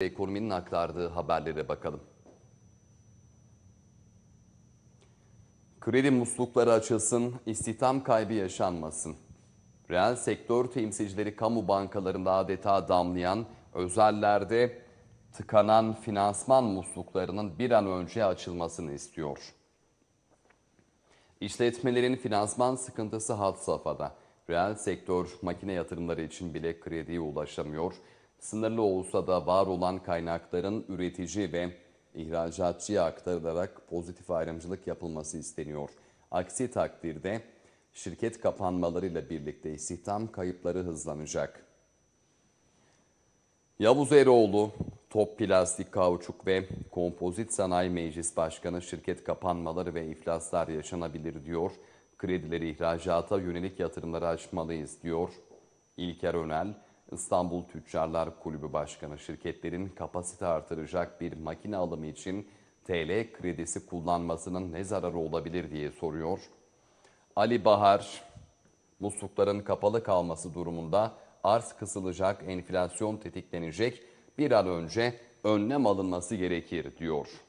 Ekonominin aktardığı haberlere bakalım. Kredi muslukları açılsın, istihdam kaybı yaşanmasın. Reel sektör temsilcileri kamu bankalarında adeta damlayan, özellerde tıkanan finansman musluklarının bir an önce açılmasını istiyor. İşletmelerin finansman sıkıntısı had safhada. Reel sektör makine yatırımları için bile krediye ulaşamıyor sınırlı olsa da var olan kaynakların üretici ve ihracatçıya aktarılarak pozitif ayrımcılık yapılması isteniyor. Aksi takdirde şirket kapanmalarıyla birlikte istihdam kayıpları hızlanacak. Yavuz Eroğlu, Top Plastik Kauçuk ve Kompozit Sanayi Meclis Başkanı şirket kapanmaları ve iflaslar yaşanabilir diyor. Kredileri ihracata yönelik yatırımları açmalıyız diyor. İlker Önel, İstanbul Tüccarlar Kulübü Başkanı şirketlerin kapasite artıracak bir makine alımı için TL kredisi kullanmasının ne zararı olabilir diye soruyor. Ali Bahar, muslukların kapalı kalması durumunda arz kısılacak, enflasyon tetiklenecek, bir an önce önlem alınması gerekir diyor.